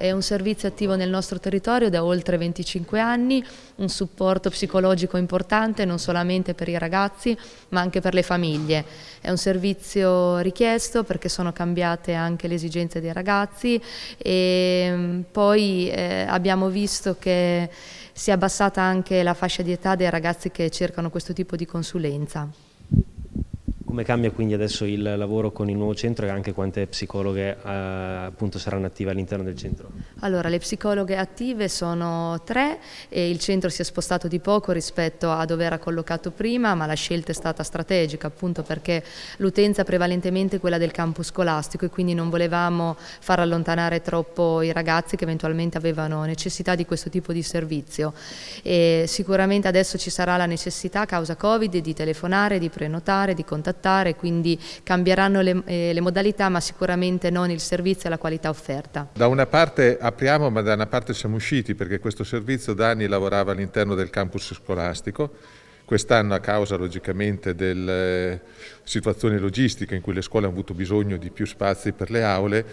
È un servizio attivo nel nostro territorio da oltre 25 anni, un supporto psicologico importante non solamente per i ragazzi ma anche per le famiglie. È un servizio richiesto perché sono cambiate anche le esigenze dei ragazzi e mm, poi eh, abbiamo visto che si è abbassata anche la fascia di età dei ragazzi che cercano questo tipo di consulenza. Come cambia quindi adesso il lavoro con il nuovo centro e anche quante psicologhe eh, saranno attive all'interno del centro? Allora, le psicologhe attive sono tre e il centro si è spostato di poco rispetto a dove era collocato prima, ma la scelta è stata strategica appunto perché l'utenza è prevalentemente quella del campus scolastico e quindi non volevamo far allontanare troppo i ragazzi che eventualmente avevano necessità di questo tipo di servizio. E sicuramente adesso ci sarà la necessità causa Covid di telefonare, di prenotare, di contattare trattare, quindi cambieranno le, eh, le modalità ma sicuramente non il servizio e la qualità offerta. Da una parte apriamo ma da una parte siamo usciti perché questo servizio da anni lavorava all'interno del campus scolastico quest'anno a causa logicamente delle eh, situazioni logistiche in cui le scuole hanno avuto bisogno di più spazi per le aule,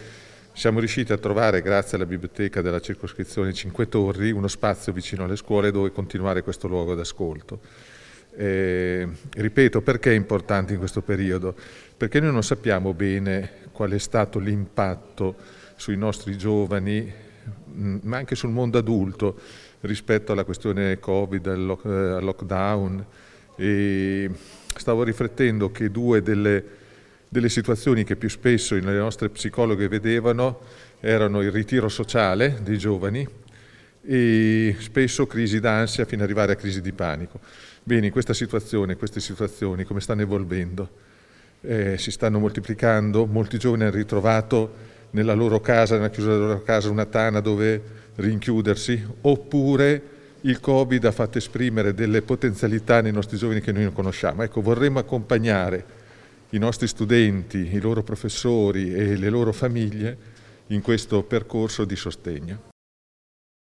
siamo riusciti a trovare, grazie alla biblioteca della circoscrizione Cinque Torri, uno spazio vicino alle scuole dove continuare questo luogo d'ascolto. Eh, ripeto, perché è importante in questo periodo? Perché noi non sappiamo bene qual è stato l'impatto sui nostri giovani, mm, ma anche sul mondo adulto rispetto alla questione Covid, al, eh, al lockdown. E stavo riflettendo che due delle, delle situazioni che più spesso le nostre psicologhe vedevano erano il ritiro sociale dei giovani, e spesso crisi d'ansia fino ad arrivare a crisi di panico. Bene, in questa situazione, queste situazioni come stanno evolvendo? Eh, si stanno moltiplicando, molti giovani hanno ritrovato nella loro casa, nella chiusura della loro casa, una tana dove rinchiudersi, oppure il Covid ha fatto esprimere delle potenzialità nei nostri giovani che noi non conosciamo. Ecco, vorremmo accompagnare i nostri studenti, i loro professori e le loro famiglie in questo percorso di sostegno.